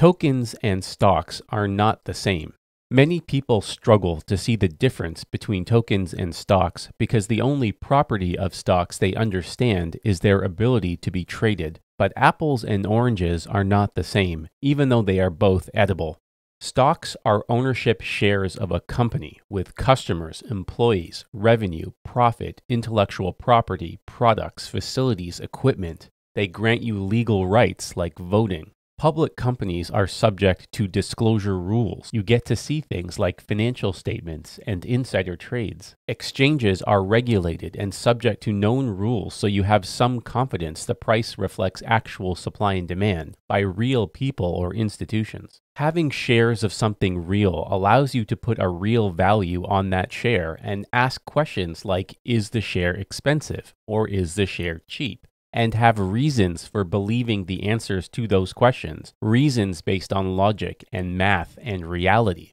Tokens and stocks are not the same. Many people struggle to see the difference between tokens and stocks because the only property of stocks they understand is their ability to be traded. But apples and oranges are not the same, even though they are both edible. Stocks are ownership shares of a company with customers, employees, revenue, profit, intellectual property, products, facilities, equipment. They grant you legal rights like voting. Public companies are subject to disclosure rules. You get to see things like financial statements and insider trades. Exchanges are regulated and subject to known rules, so you have some confidence the price reflects actual supply and demand by real people or institutions. Having shares of something real allows you to put a real value on that share and ask questions like Is the share expensive? Or is the share cheap? and have reasons for believing the answers to those questions, reasons based on logic and math and reality.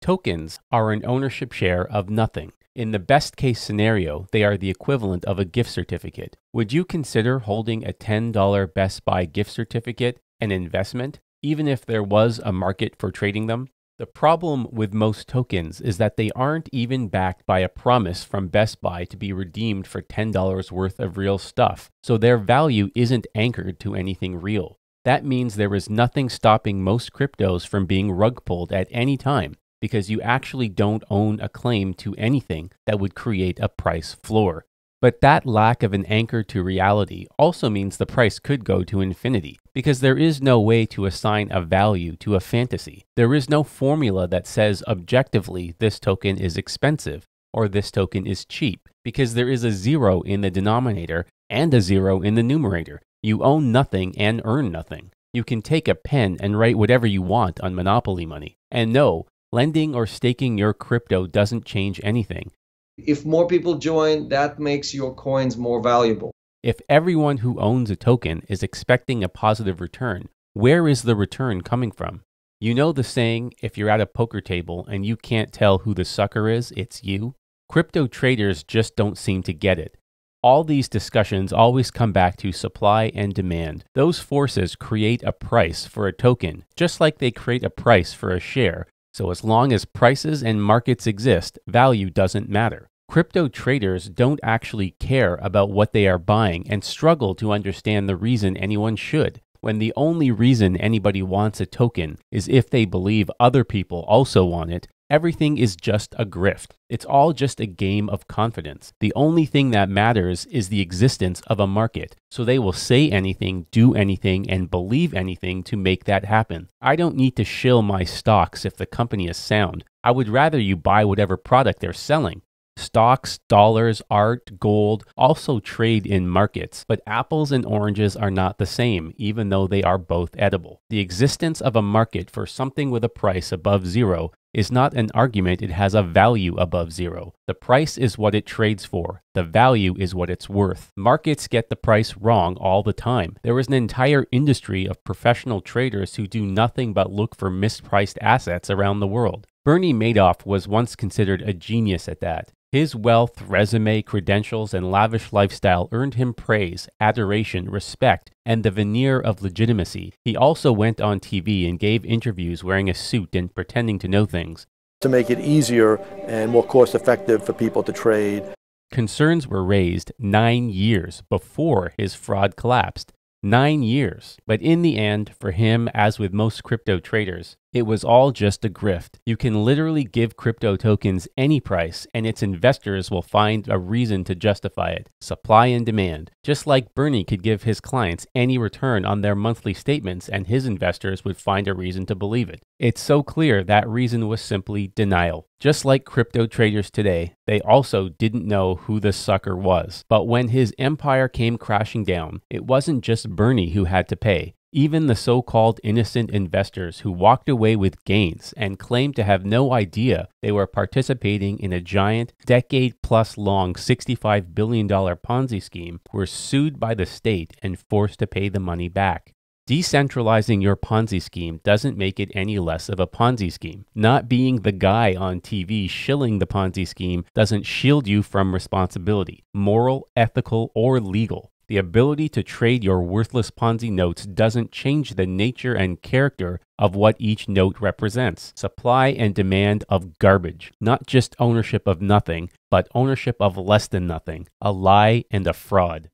Tokens are an ownership share of nothing. In the best case scenario, they are the equivalent of a gift certificate. Would you consider holding a $10 Best Buy gift certificate an investment, even if there was a market for trading them? The problem with most tokens is that they aren't even backed by a promise from Best Buy to be redeemed for $10 worth of real stuff, so their value isn't anchored to anything real. That means there is nothing stopping most cryptos from being rug pulled at any time because you actually don't own a claim to anything that would create a price floor. But that lack of an anchor to reality also means the price could go to infinity, because there is no way to assign a value to a fantasy. There is no formula that says objectively this token is expensive or this token is cheap, because there is a zero in the denominator and a zero in the numerator. You own nothing and earn nothing. You can take a pen and write whatever you want on Monopoly money. And no, lending or staking your crypto doesn't change anything. If more people join, that makes your coins more valuable. If everyone who owns a token is expecting a positive return, where is the return coming from? You know the saying, if you're at a poker table and you can't tell who the sucker is, it's you? Crypto traders just don't seem to get it. All these discussions always come back to supply and demand. Those forces create a price for a token, just like they create a price for a share, so, as long as prices and markets exist, value doesn't matter. Crypto traders don't actually care about what they are buying and struggle to understand the reason anyone should, when the only reason anybody wants a token is if they believe other people also want it Everything is just a grift. It's all just a game of confidence. The only thing that matters is the existence of a market. So they will say anything, do anything, and believe anything to make that happen. I don't need to shill my stocks if the company is sound. I would rather you buy whatever product they're selling. Stocks, dollars, art, gold also trade in markets, but apples and oranges are not the same, even though they are both edible. The existence of a market for something with a price above zero is not an argument, it has a value above zero. The price is what it trades for, the value is what it's worth. Markets get the price wrong all the time. There is an entire industry of professional traders who do nothing but look for mispriced assets around the world. Bernie Madoff was once considered a genius at that. His wealth, resume, credentials, and lavish lifestyle earned him praise, adoration, respect, and the veneer of legitimacy. He also went on TV and gave interviews wearing a suit and pretending to know things. To make it easier and more cost effective for people to trade. Concerns were raised nine years before his fraud collapsed. Nine years. But in the end, for him, as with most crypto traders, it was all just a grift. You can literally give crypto tokens any price, and its investors will find a reason to justify it supply and demand. Just like Bernie could give his clients any return on their monthly statements, and his investors would find a reason to believe it. It's so clear that reason was simply denial. Just like crypto traders today, they also didn't know who the sucker was. But when his empire came crashing down, it wasn't just Bernie who had to pay even the so called innocent investors who walked away with gains and claimed to have no idea they were participating in a giant, decade plus long $65 billion Ponzi scheme were sued by the state and forced to pay the money back. Decentralizing your Ponzi scheme doesn't make it any less of a Ponzi scheme. Not being the guy on TV shilling the Ponzi scheme doesn't shield you from responsibility, moral, ethical, or legal. The ability to trade your worthless Ponzi notes doesn't change the nature and character of what each note represents supply and demand of garbage, not just ownership of nothing, but ownership of less than nothing, a lie and a fraud.